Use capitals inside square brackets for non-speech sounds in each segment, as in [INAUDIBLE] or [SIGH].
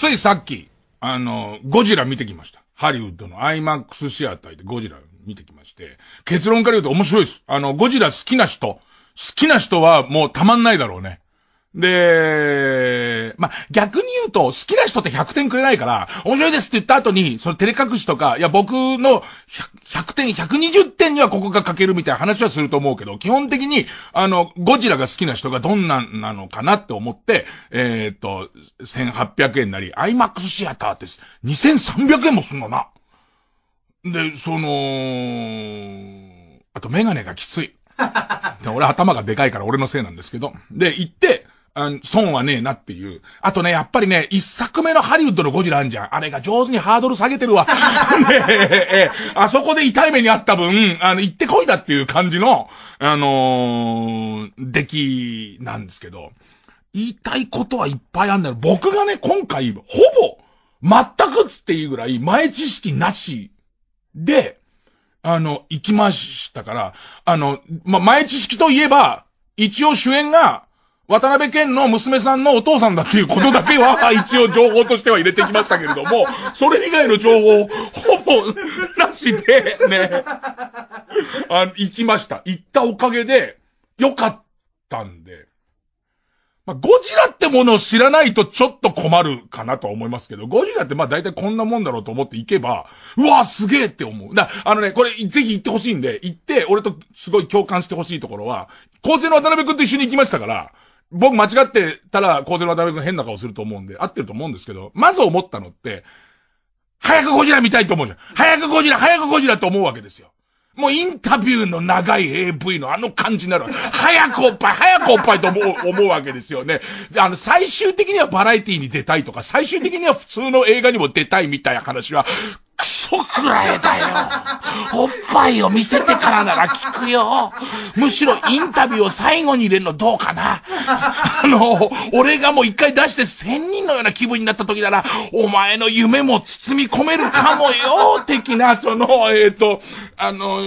ついさっき、あの、ゴジラ見てきました。ハリウッドのアイマックスシアターでゴジラ見てきまして、結論から言うと面白いです。あの、ゴジラ好きな人、好きな人はもうたまんないだろうね。で、まあ、逆に言うと、好きな人って100点くれないから、面白いですって言った後に、その照れ隠しとか、いや、僕の 100, 100点、120点にはここが書けるみたいな話はすると思うけど、基本的に、あの、ゴジラが好きな人がどんなんなのかなって思って、えー、っと、1800円なり、IMAX シアターって2300円もすんのな。で、その、あとメガネがきつい。俺頭がでかいから俺のせいなんですけど。で、行って、うん、損はねえなっていう。あとね、やっぱりね、一作目のハリウッドのゴジラあんじゃん。あれが上手にハードル下げてるわ。[LAUGHS] ねえ、あそこで痛い目にあった分、あの、行ってこいだっていう感じの、あのー、出来なんですけど、言いたいことはいっぱいあんだよ。僕がね、今回、ほぼ、全くつっていいぐらい、前知識なしで、あの、行きましたから、あの、ま、前知識といえば、一応主演が、渡辺県の娘さんのお父さんだっていうことだけは、一応情報としては入れてきましたけれども、[LAUGHS] それ以外の情報、ほぼ、なしで、ね、あの、行きました。行ったおかげで、良かったんで。まあ、ゴジラってものを知らないとちょっと困るかなと思いますけど、ゴジラってまあ大体こんなもんだろうと思って行けば、うわすげえって思う。だ、あのね、これぜひ行ってほしいんで、行って、俺とすごい共感してほしいところは、高生の渡辺くんと一緒に行きましたから、僕間違ってたら、厚生の渡辺くん変な顔すると思うんで、合ってると思うんですけど、まず思ったのって、早くゴジラ見たいと思うじゃん。早くゴジラ、早くゴジラと思うわけですよ。もうインタビューの長い AV のあの感じになる。早くおっぱい、早くおっぱいと思う、[LAUGHS] 思うわけですよね。で、あの、最終的にはバラエティに出たいとか、最終的には普通の映画にも出たいみたいな話は、くらえだよ。おっぱいを見せてからなら聞くよ。むしろインタビューを最後に入れるのどうかな。あの、俺がもう一回出して千人のような気分になった時なら、お前の夢も包み込めるかもよ、的な、その、えっ、ー、と、あの、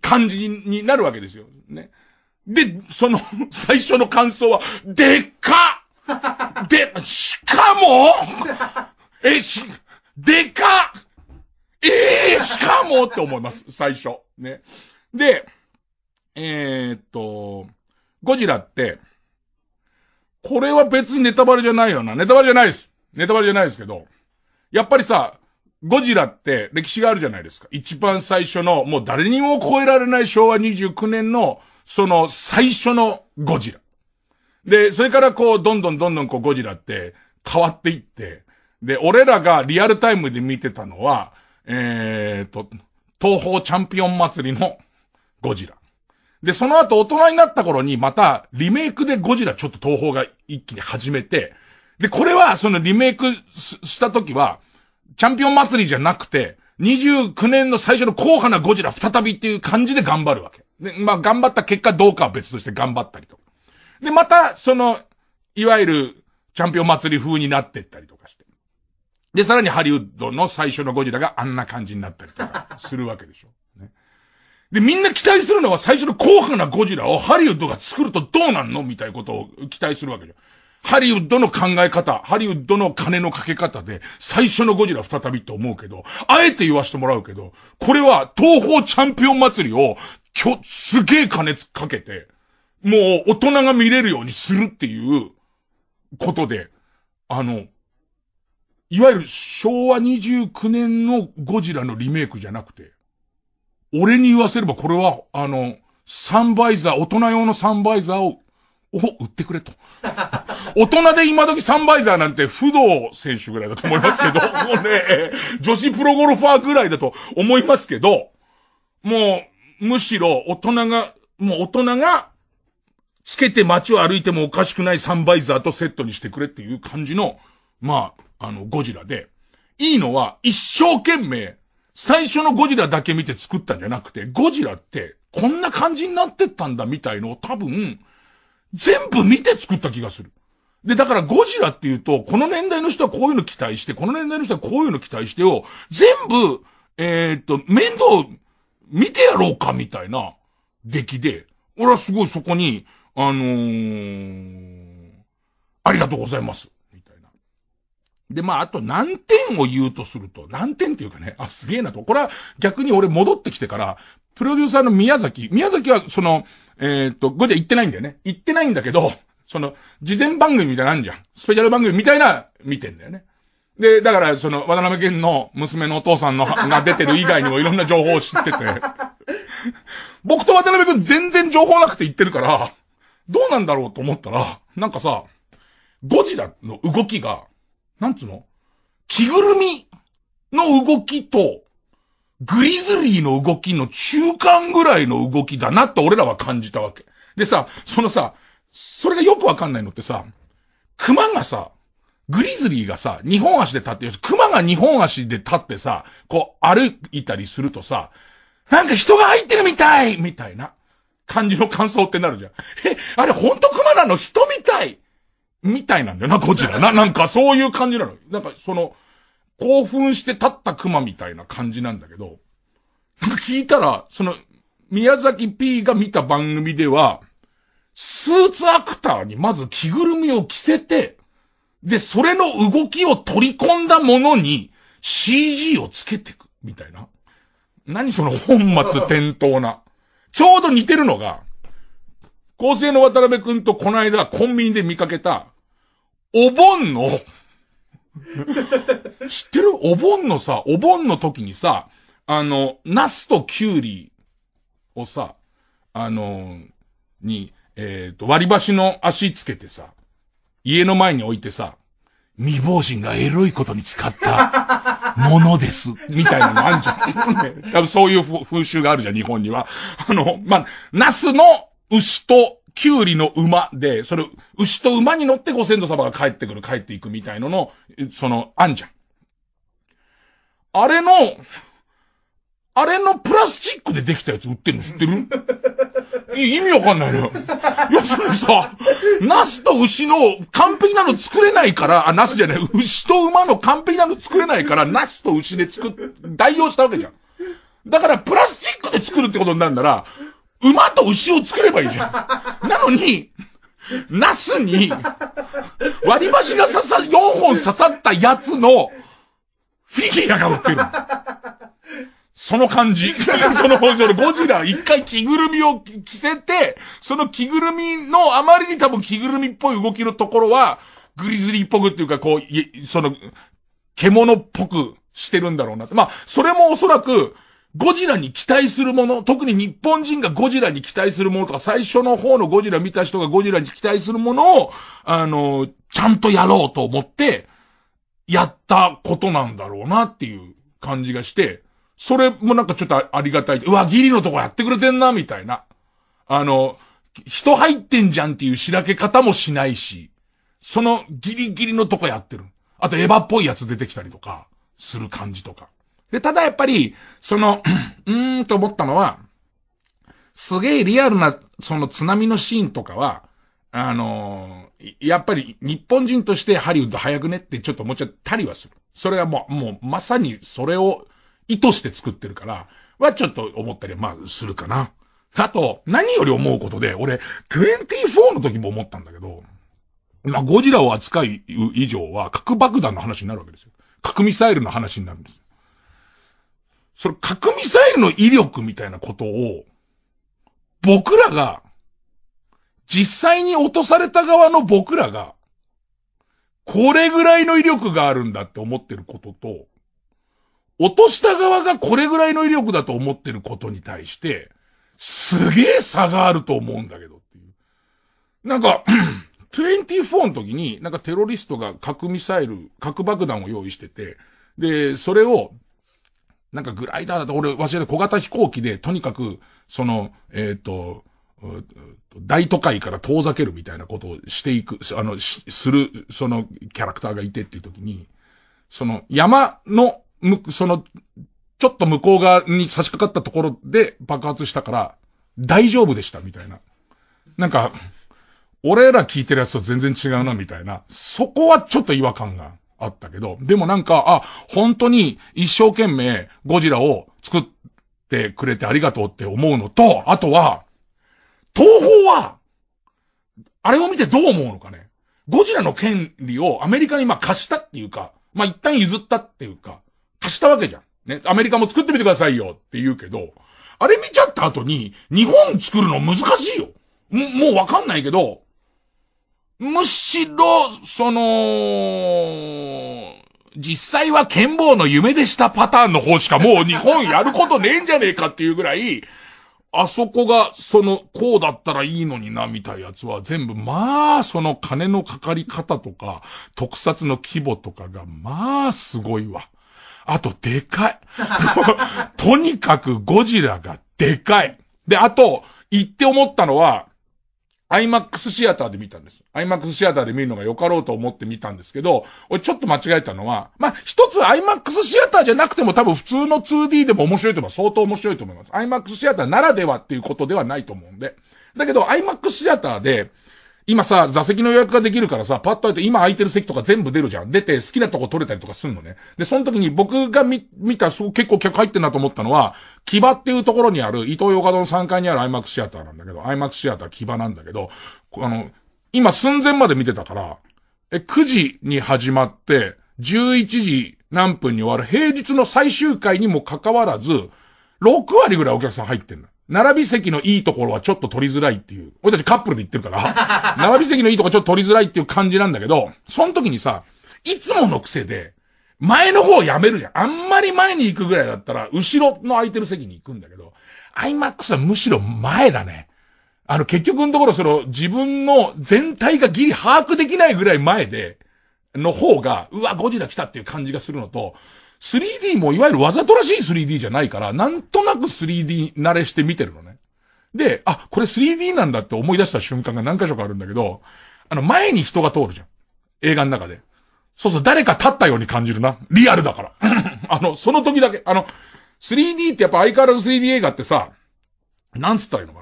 感じになるわけですよ。ね。で、その、最初の感想は、でっかで、しかもえ、し、でかええー、しかもって思います、最初。ね。で、えー、っと、ゴジラって、これは別にネタバレじゃないよな。ネタバレじゃないです。ネタバレじゃないですけど、やっぱりさ、ゴジラって歴史があるじゃないですか。一番最初の、もう誰にも超えられない昭和29年の、その最初のゴジラ。で、それからこう、どんどんどんどんこうゴジラって変わっていって、で、俺らがリアルタイムで見てたのは、えーと、東方チャンピオン祭りのゴジラ。で、その後大人になった頃にまたリメイクでゴジラちょっと東方が一気に始めて、で、これはそのリメイクした時は、チャンピオン祭りじゃなくて、29年の最初の硬派なゴジラ再びっていう感じで頑張るわけ。で、まあ頑張った結果どうかは別として頑張ったりとで、また、その、いわゆる、チャンピオン祭り風になってったりとかして。で、さらにハリウッドの最初のゴジラがあんな感じになったりとかするわけでしょ。[LAUGHS] ね、で、みんな期待するのは最初の硬派なゴジラをハリウッドが作るとどうなんのみたいなことを期待するわけじゃん。ハリウッドの考え方、ハリウッドの金のかけ方で、最初のゴジラ再びと思うけど、あえて言わしてもらうけど、これは東方チャンピオン祭りを、きょ、すげえ金かけて、もう大人が見れるようにするっていう、ことで、あの、いわゆる昭和29年のゴジラのリメイクじゃなくて、俺に言わせればこれは、あの、サンバイザー、大人用のサンバイザーを、お、売ってくれと。大人で今時サンバイザーなんて不動選手ぐらいだと思いますけど、もうね、女子プロゴルファーぐらいだと思いますけど、もう、むしろ大人が、もう大人が、つけて街を歩いてもおかしくないサンバイザーとセットにしてくれっていう感じの、まあ、あの、ゴジラで、いいのは、一生懸命、最初のゴジラだけ見て作ったんじゃなくて、ゴジラって、こんな感じになってったんだみたいのを多分、全部見て作った気がする。で、だからゴジラっていうと、この年代の人はこういうの期待して、この年代の人はこういうの期待してを、全部、えー、っと、面倒、見てやろうかみたいな、出来で、俺はすごいそこに、あのー、ありがとうございます。で、まあ、あと何点を言うとすると、何点っていうかね、あ、すげえなと。これは逆に俺戻ってきてから、プロデューサーの宮崎、宮崎はその、えー、っと、ごちゃ行ってないんだよね。行ってないんだけど、その、事前番組みたいなんじゃん。スペシャル番組みたいな、見てんだよね。で、だから、その、渡辺県の娘のお父さんの、が出てる以外にもいろんな情報を知ってて。僕と渡辺くん全然情報なくて言ってるから、どうなんだろうと思ったら、なんかさ、ゴジラの動きが、なんつうの着ぐるみの動きと、グリズリーの動きの中間ぐらいの動きだなって俺らは感じたわけ。でさ、そのさ、それがよくわかんないのってさ、熊がさ、グリズリーがさ、日本足で立って、熊が日本足で立ってさ、こう歩いたりするとさ、なんか人が入ってるみたいみたいな感じの感想ってなるじゃん。え、あれほんと熊なの人みたいみたいなんだよな、ゴジラ。な、なんかそういう感じなの。なんかその、興奮して立った熊みたいな感じなんだけど、なんか聞いたら、その、宮崎 P が見た番組では、スーツアクターにまず着ぐるみを着せて、で、それの動きを取り込んだものに CG をつけてく、みたいな。何その本末転倒な。ちょうど似てるのが、厚生の渡辺くんとこの間コンビニで見かけた、お盆の知ってるお盆のさ、お盆の時にさ、あの、ナスとキュウリをさ、あの、に、えっ、ー、と、割り箸の足つけてさ、家の前に置いてさ、未亡人がエロいことに使った [LAUGHS] ものです、みたいなのあんじゃん。多分そういう風習があるじゃん、日本には。あの、まあ、ナスの牛とキュウリの馬で、それ、牛と馬に乗ってご先祖様が帰ってくる、帰っていくみたいのの、その、あんじゃん。あれの、あれのプラスチックでできたやつ売ってるの知ってる [LAUGHS] 意味わかんないのよ。いや、それさ、ナスと牛の完璧なの作れないから、あ、ナスじゃない、牛と馬の完璧なの作れないから、ナスと牛で作っ、代用したわけじゃん。だから、プラスチックで作るってことになるなら、馬と牛を作ればいいじゃん。[LAUGHS] なのに、ナスに、割り箸が刺さ、4本刺さったやつの、フィギュアが売ってる。その感じ。[LAUGHS] その、そのゴジラ一回着ぐるみを着せて、その着ぐるみのあまりに多分着ぐるみっぽい動きのところは、グリズリーっぽくっていうか、こう、その、獣っぽくしてるんだろうなまあ、それもおそらく、ゴジラに期待するもの、特に日本人がゴジラに期待するものとか、最初の方のゴジラ見た人がゴジラに期待するものを、あの、ちゃんとやろうと思って、やったことなんだろうなっていう感じがして、それもなんかちょっとありがたい。うわ、ギリのとこやってくれてんな、みたいな。あの、人入ってんじゃんっていうしらけ方もしないし、そのギリギリのとこやってる。あとエヴァっぽいやつ出てきたりとか、する感じとか。で、ただやっぱり、その、[CLEARS THROAT] うーんと思ったのは、すげえリアルな、その津波のシーンとかは、あのー、やっぱり日本人としてハリウッド早くねってちょっと思っちゃったりはする。それはもう、もうまさにそれを意図して作ってるから、はちょっと思ったりまあするかな。あと、何より思うことで、俺、24の時も思ったんだけど、まあゴジラを扱う以上は核爆弾の話になるわけですよ。核ミサイルの話になるんです。その核ミサイルの威力みたいなことを、僕らが、実際に落とされた側の僕らが、これぐらいの威力があるんだって思ってることと、落とした側がこれぐらいの威力だと思ってることに対して、すげえ差があると思うんだけどっていう。なんか、24 [CLEARS THROAT] の時に、なんかテロリストが核ミサイル、核爆弾を用意してて、で、それをなんかグライダーだと、俺忘れた小型飛行機で、とにかく、その、えっ、ー、と、大都会から遠ざけるみたいなことをしていく、あの、する、そのキャラクターがいてっていう時に、その山の、む、その、ちょっと向こう側に差し掛かったところで爆発したから、大丈夫でしたみたいな。なんか、俺ら聞いてるやつと全然違うなみたいな。そこはちょっと違和感が。あったけど、でもなんか、あ、本当に一生懸命ゴジラを作ってくれてありがとうって思うのと、あとは、東宝は、あれを見てどう思うのかね。ゴジラの権利をアメリカにまあ貸したっていうか、まあ一旦譲ったっていうか、貸したわけじゃん。ね、アメリカも作ってみてくださいよって言うけど、あれ見ちゃった後に、日本作るの難しいよ。もうわかんないけど、むしろ、その、実際は剣謀の夢でしたパターンの方しかもう日本やることねえんじゃねえかっていうぐらい、あそこが、その、こうだったらいいのにな、みたいなやつは、全部、まあ、その金のかかり方とか、特撮の規模とかが、まあ、すごいわ。あと、でかい。[LAUGHS] とにかく、ゴジラがでかい。で、あと、言って思ったのは、IMAX シアターで見たんです。IMAX シアターで見るのがよかろうと思って見たんですけど、俺ちょっと間違えたのは、まあ、一つ IMAX シアターじゃなくても多分普通の 2D でも面白いと思います。相当面白いと思います。IMAX シアターならではっていうことではないと思うんで。だけど、IMAX シアターで、今さ、座席の予約ができるからさ、パッと開いて、今空いてる席とか全部出るじゃん。出て、好きなとこ取れたりとかすんのね。で、その時に僕が見、見た、そう、結構客入ってんなと思ったのは、木場っていうところにある、伊東洋華堂の3階にあるアマックスシアターなんだけど、アマックスシアター木場なんだけど、あの、今寸前まで見てたから、え、9時に始まって、11時何分に終わる平日の最終回にもかかわらず、6割ぐらいお客さん入ってんの。並び席のいいところはちょっと取りづらいっていう。俺たちカップルで言ってるから、[LAUGHS] 並び席のいいところちょっと取りづらいっていう感じなんだけど、その時にさ、いつもの癖で、前の方やめるじゃん。あんまり前に行くぐらいだったら、後ろの空いてる席に行くんだけど、iMAX はむしろ前だね。あの、結局のところ、その、自分の全体がギリ把握できないぐらい前で、の方が、うわ、ゴジラ来たっていう感じがするのと、3D もいわゆるわざとらしい 3D じゃないから、なんとなく 3D 慣れして見てるのね。で、あ、これ 3D なんだって思い出した瞬間が何箇所かあるんだけど、あの、前に人が通るじゃん。映画の中で。そうそう、誰か立ったように感じるな。リアルだから。[LAUGHS] あの、その時だけ、あの、3D ってやっぱ相変わらず 3D 映画ってさ、なんつったらいいのか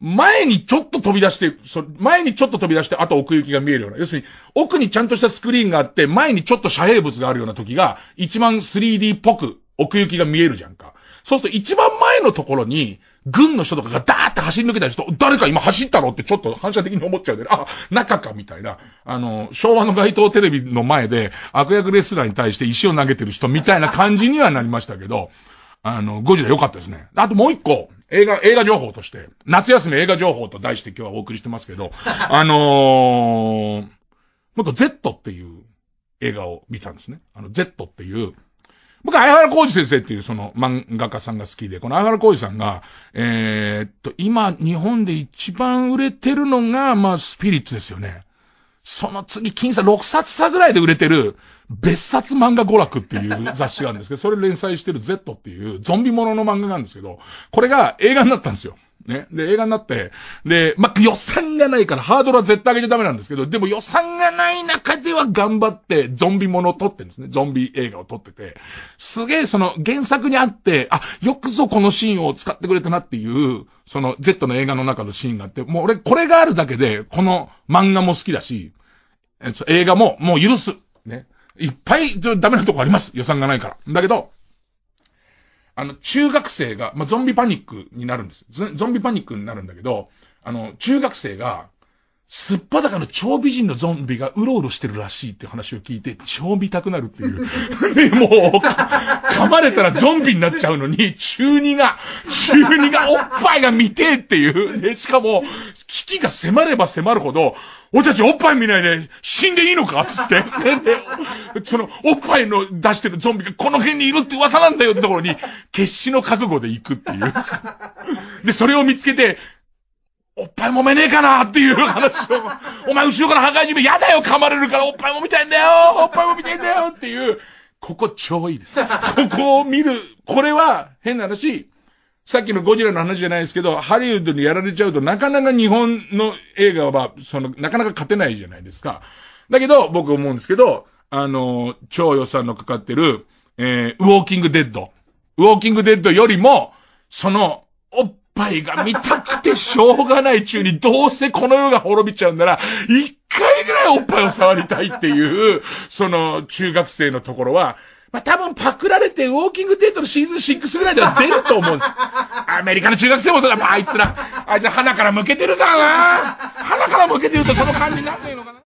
前にちょっと飛び出して、そ前にちょっと飛び出して、あと奥行きが見えるような。要するに、奥にちゃんとしたスクリーンがあって、前にちょっと遮蔽物があるような時が、一番 3D っぽく奥行きが見えるじゃんか。そうすると一番前のところに、軍の人とかがダーって走り抜けた人、誰か今走ったろってちょっと反射的に思っちゃうで、ね、あ、中かみたいな。あの、昭和の街頭テレビの前で、悪役レスラーに対して石を投げてる人みたいな感じにはなりましたけど、あの、ゴジラ良かったですね。あともう一個。映画、映画情報として、夏休み映画情報と題して今日はお送りしてますけど、[LAUGHS] あのー、僕 Z っていう映画を見たんですね。あの Z っていう、僕、相原浩二先生っていうその漫画家さんが好きで、この相原浩二さんが、えー、っと、今、日本で一番売れてるのが、まあ、スピリッツですよね。その次、金さん6冊差ぐらいで売れてる、別冊漫画娯楽っていう雑誌があるんですけど、それ連載してる Z っていうゾンビものの漫画なんですけど、これが映画になったんですよ。ね。で、映画になって、で、まあ、予算がないから、ハードルは絶対上げちゃダメなんですけど、でも予算がない中では頑張って、ゾンビものを撮ってるんですね。ゾンビ映画を撮ってて。すげえ、その、原作にあって、あ、よくぞこのシーンを使ってくれたなっていう、その、Z の映画の中のシーンがあって、もう俺、これがあるだけで、この漫画も好きだし、えっと、映画も、もう許す。ね。いっぱい、ダメなとこあります。予算がないから。だけど、あの、中学生が、まあ、ゾンビパニックになるんです。ゾンビパニックになるんだけど、あの、中学生が、すっぱだかの超美人のゾンビがうろうろしてるらしいって話を聞いて、超見たくなるっていう。で、もう、噛まれたらゾンビになっちゃうのに、中二が、中二がおっぱいが見てえっていう。で、しかも、危機が迫れば迫るほど、俺たちおっぱい見ないで死んでいいのかつって。で、その、おっぱいの出してるゾンビがこの辺にいるって噂なんだよってところに、決死の覚悟で行くっていう。で、それを見つけて、おっぱい揉めねえかなっていう話を、お前後ろから破壊人やだよ噛まれるからおっぱい揉みたいんだよおっぱい揉みたいんだよっていう、ここ超いいです。ここを見る、これは変な話、さっきのゴジラの話じゃないですけど、ハリウッドにやられちゃうとなかなか日本の映画は、その、なかなか勝てないじゃないですか。だけど、僕思うんですけど、あの、超予算のかかってる、えー、ウォーキングデッド。ウォーキングデッドよりも、その、おっ杯が見たくてしょうがない中にどうせこの世が滅びちゃうんなら、一回ぐらいおっぱいを触りたいっていう、その中学生のところは、まあ、多分パクられてウォーキングデートのシーズン6ぐらいでは出ると思うんです。アメリカの中学生もそうだ。まあ、あいつら、あいつら鼻から向けてるからな。鼻から向けてるとその感じになんないのかな。